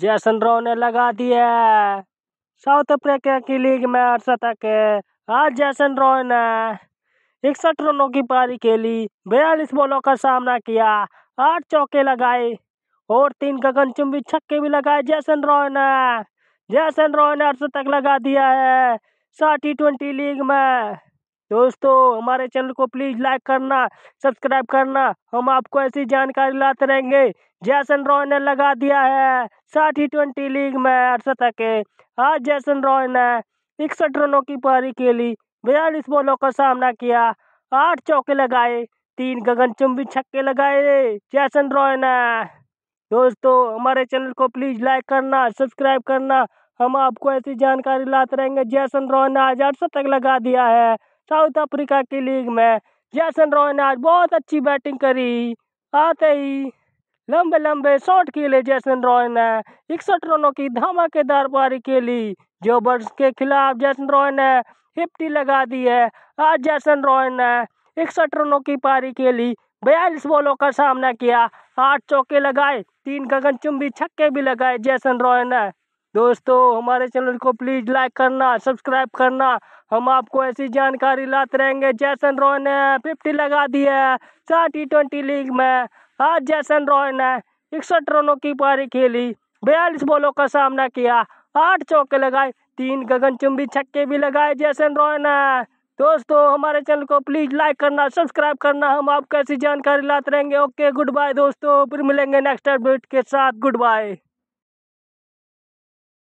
जैसन राव ने लगा दिया साउथ अफ्रीका की लीग में अर्धशतक आज जैसन रॉय ने इकसठ रनों की पारी खेली बयालीस बॉलों का सामना किया आठ चौके लगाए और तीन गगन चुम्बी छक्के भी लगाए जैसन रॉय ने जैसन रॉय ने अर्धशतक लगा दिया है साठ टी ट्वेंटी लीग में दोस्तों हमारे चैनल को प्लीज़ लाइक करना सब्सक्राइब करना हम आपको ऐसी जानकारी लाते रहेंगे जैसन रॉय ने लगा दिया है साठ ही ट्वेंटी लीग में अड़सठ के आज जैसन रॉय ने इकसठ रनों की पारी खेली बयालीस बॉलों का सामना किया आठ चौके लगाए तीन गगनचुंबी छक्के लगाए जैसन रॉय ने दोस्तों हमारे चैनल को प्लीज़ लाइक करना सब्सक्राइब करना हम आपको ऐसी जानकारी लाते रहेंगे जैसन रॉय ने आज अड़सठ तक लगा दिया है साउथ अफ्रीका की लीग में जैसन रॉय ने आज बहुत अच्छी बैटिंग करी आते ही लंबे लंबे शॉट खेले जैसन रॉय ने इकसठ रनों की धमाकेदार पारी खेली जो बर्ड्स के खिलाफ जैसन रॉय ने हिप्टी लगा दी है आज जैसन रॉय ने इकसठ रनों की पारी खेली बयालीस बॉलों का सामना किया आठ चौके लगाए तीन गगन चुम्बी छक्के भी लगाए जैसन रॉय ने दोस्तों हमारे चैनल को प्लीज़ लाइक करना सब्सक्राइब करना हम आपको ऐसी जानकारी लाते रहेंगे जैसन रॉय ने फिफ्टी लगा दी है टी ट्वेंटी लीग में आज जैसन रॉय ने इकसठ रनों की पारी खेली बयालीस बॉलों का सामना किया आठ चौके लगाए तीन गगनचुंबी छक्के भी लगाए जैसन रॉय ने दोस्तों हमारे चैनल को प्लीज़ लाइक करना सब्सक्राइब करना हम आपको ऐसी जानकारी लाते रहेंगे ओके गुड बाय दोस्तों फिर मिलेंगे नेक्स्ट अपडेट के साथ गुड बाय